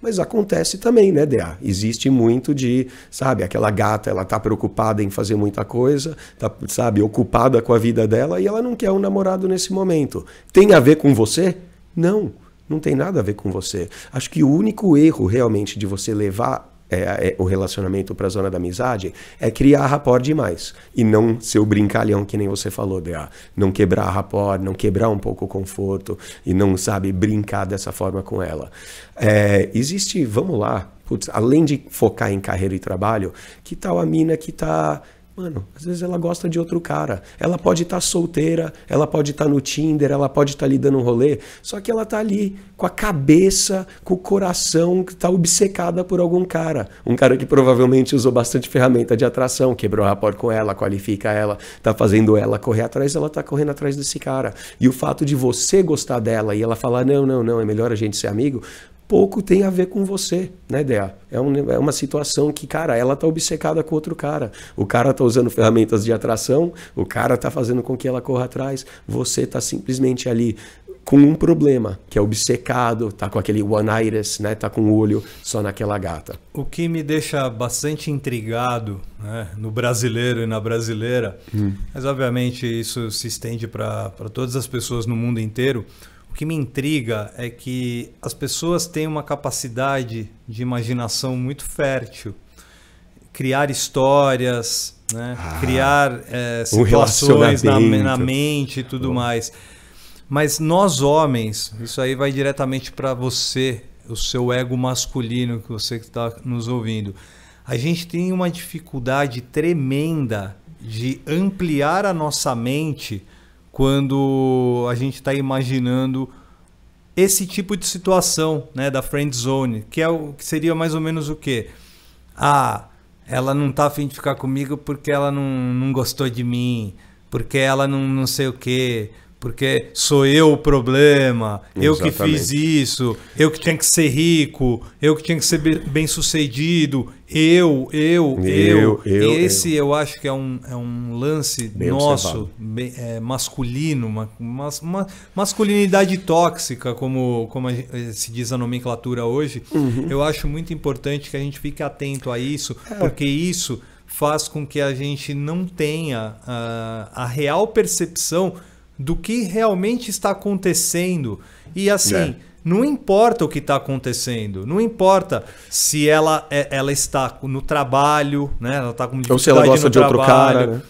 Mas acontece também, né, DA? Existe muito de, sabe, aquela gata, ela tá preocupada em fazer muita coisa, tá, sabe, ocupada com a vida dela e ela não quer um namorado nesse momento. Tem a ver com você? Não. Não tem nada a ver com você. Acho que o único erro realmente de você levar é, é, o relacionamento para a zona da amizade é criar rapport demais e não ser o brincalhão que nem você falou, DA. Ah, não quebrar rapport, não quebrar um pouco o conforto e não, sabe, brincar dessa forma com ela. É, existe, vamos lá, putz, além de focar em carreira e trabalho, que tal a mina que está Mano, às vezes ela gosta de outro cara. Ela pode estar tá solteira, ela pode estar tá no Tinder, ela pode estar tá ali dando um rolê, só que ela tá ali com a cabeça, com o coração, que tá obcecada por algum cara. Um cara que provavelmente usou bastante ferramenta de atração, quebrou rapport com ela, qualifica ela, tá fazendo ela correr atrás, ela tá correndo atrás desse cara. E o fato de você gostar dela e ela falar: não, não, não, é melhor a gente ser amigo, pouco tem a ver com você, né, Dea? É, um, é uma situação que, cara, ela tá obcecada com outro cara. O cara tá usando ferramentas de atração, o cara tá fazendo com que ela corra atrás, você tá simplesmente ali com um problema, que é obcecado, tá com aquele one iris, né, tá com o olho só naquela gata. O que me deixa bastante intrigado né, no brasileiro e na brasileira, hum. mas obviamente isso se estende para todas as pessoas no mundo inteiro, que me intriga é que as pessoas têm uma capacidade de imaginação muito fértil. Criar histórias, né? ah, criar é, situações na, na, mente e tudo mais. Mas nós homens, isso aí vai diretamente para você, o seu ego masculino que você está nos ouvindo. A gente tem uma dificuldade tremenda de ampliar a nossa mente quando a gente está imaginando esse tipo de situação né, da friend zone, que, é o, que seria mais ou menos o quê? Ah, ela não tá afim de ficar comigo porque ela não, não gostou de mim, porque ela não, não sei o quê, porque sou eu o problema, eu que fiz isso, eu que tinha que ser rico, eu que tinha que ser bem sucedido, eu, eu, eu. eu, eu Esse eu. eu. acho que é um, é um lance bem nosso, bem, é, masculino, uma, uma, uma, masculinidade tóxica, como, como eh, se diz a nomenclatura hoje. Uhum. Eu acho muito importante que a gente fique atento a isso, é. porque isso faz com que a gente não tenha a, ah, a real percepção do que realmente está acontecendo. E assim, é. não importa o que está acontecendo, não importa se ela, é, ela está no trabalho, né? Ela está com dificuldade Ou se ela gosta de trabalho, outro cara. Né?